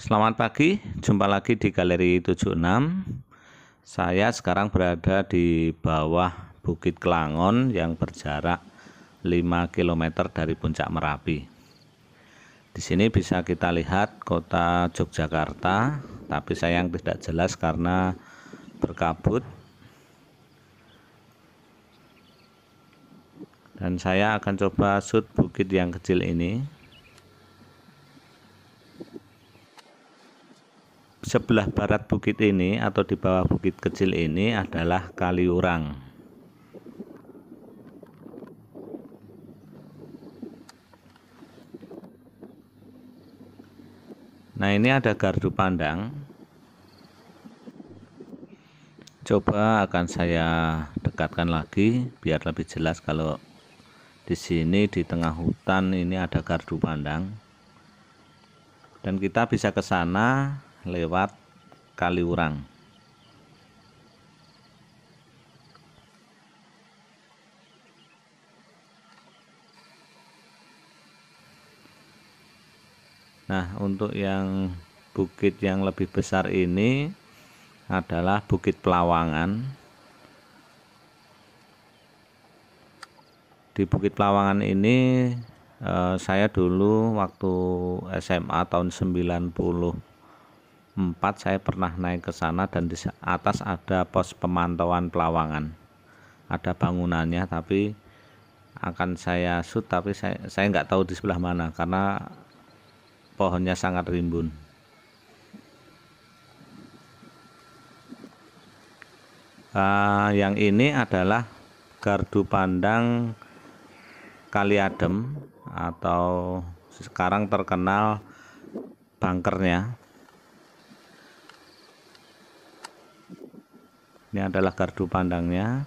Selamat pagi, jumpa lagi di Galeri 76. Saya sekarang berada di bawah Bukit Kelangon yang berjarak 5 km dari puncak Merapi. Di sini bisa kita lihat kota Yogyakarta, tapi sayang tidak jelas karena berkabut. Dan saya akan coba shoot bukit yang kecil ini. sebelah barat bukit ini atau di bawah bukit kecil ini adalah Kaliurang. Nah, ini ada gardu pandang. Coba akan saya dekatkan lagi biar lebih jelas kalau di sini di tengah hutan ini ada gardu pandang. Dan kita bisa ke sana lewat Kaliurang. Nah, untuk yang bukit yang lebih besar ini adalah Bukit Pelawangan. Di Bukit Pelawangan ini eh, saya dulu waktu SMA tahun 90 4 saya pernah naik ke sana dan di atas ada pos pemantauan pelawangan ada bangunannya tapi akan saya shoot tapi saya saya nggak tahu di sebelah mana karena pohonnya sangat rimbun uh, yang ini adalah gardu pandang Kaliadem atau sekarang terkenal bangkernya ini adalah gardu pandangnya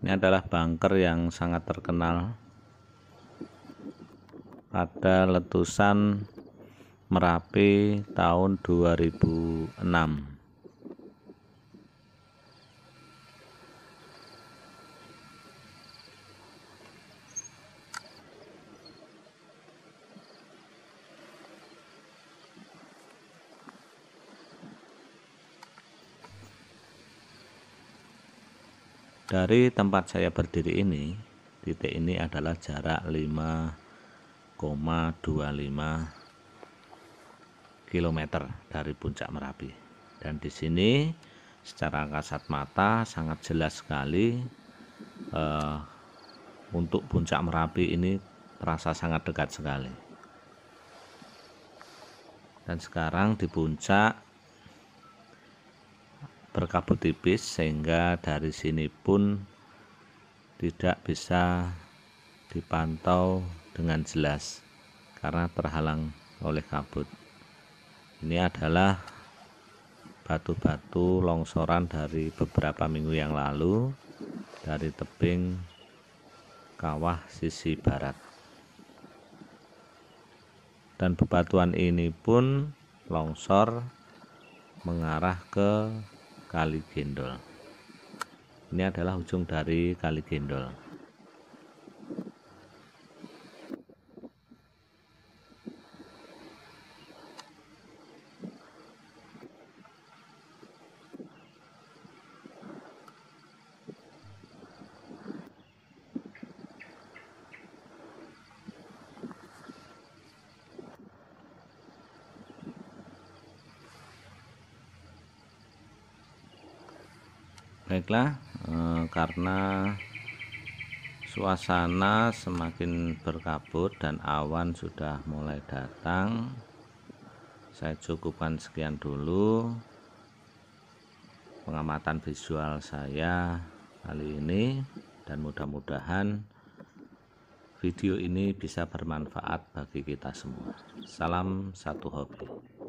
ini adalah bunker yang sangat terkenal pada letusan Merapi tahun 2006 Dari tempat saya berdiri ini, titik ini adalah jarak 5,25 km dari puncak Merapi. Dan di sini secara kasat mata sangat jelas sekali eh, untuk puncak Merapi ini terasa sangat dekat sekali. Dan sekarang di puncak berkabut tipis sehingga dari sini pun tidak bisa dipantau dengan jelas karena terhalang oleh kabut. Ini adalah batu-batu longsoran dari beberapa minggu yang lalu dari tebing kawah sisi barat. Dan bebatuan ini pun longsor mengarah ke Kali Gendol. Ini adalah ujung dari Kali Gendol. baiklah eh, karena suasana semakin berkabut dan awan sudah mulai datang saya cukupkan sekian dulu pengamatan visual saya kali ini dan mudah-mudahan video ini bisa bermanfaat bagi kita semua salam satu hobi